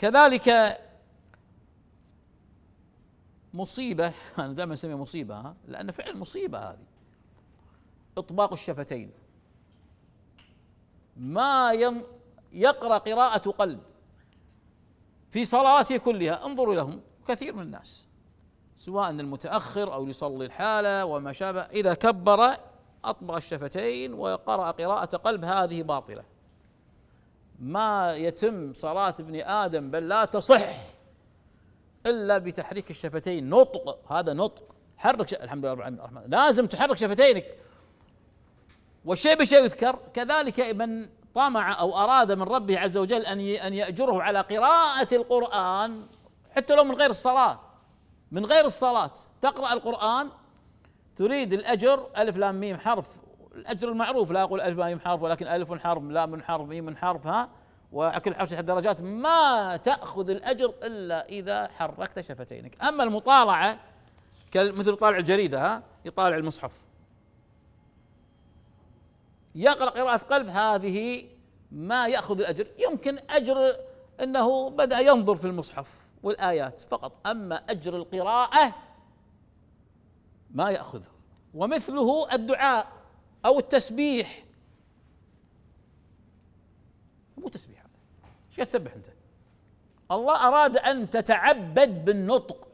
كذلك مصيبة أنا دائما أسميها مصيبة ها لأن فعل مصيبة هذه إطباق الشفتين ما يقرأ قراءة قلب في صلاته كلها انظروا لهم كثير من الناس سواء المتأخر أو يصلي الحالة وما شابه إذا كبر أطبق الشفتين وقرأ قراءة قلب هذه باطلة ما يتم صلاة ابن آدم بل لا تصح إلا بتحريك الشفتين نطق هذا نطق حرك الحمد لله رب العالمين الرحمن لازم تحرك شفتينك والشيء بشيء يذكر كذلك من طمع أو أراد من ربه عز وجل أن أن يأجره على قراءة القرآن حتى لو من غير الصلاة من غير الصلاة تقرأ القرآن تريد الأجر ألف لام ميم حرف الاجر المعروف لا اقول الف ما حرف ولكن الف حرف لا من منحرف ميم حرف ها وكل حرف تحت درجات ما تاخذ الاجر الا اذا حركت شفتينك اما المطالعه مثل طالع الجريده ها يطالع المصحف يقرا قراءه قلب هذه ما ياخذ الاجر يمكن اجر انه بدا ينظر في المصحف والايات فقط اما اجر القراءه ما ياخذه ومثله الدعاء او التسبيح مو تسبيح هذا ايش تسبح انت الله اراد ان تتعبد بالنطق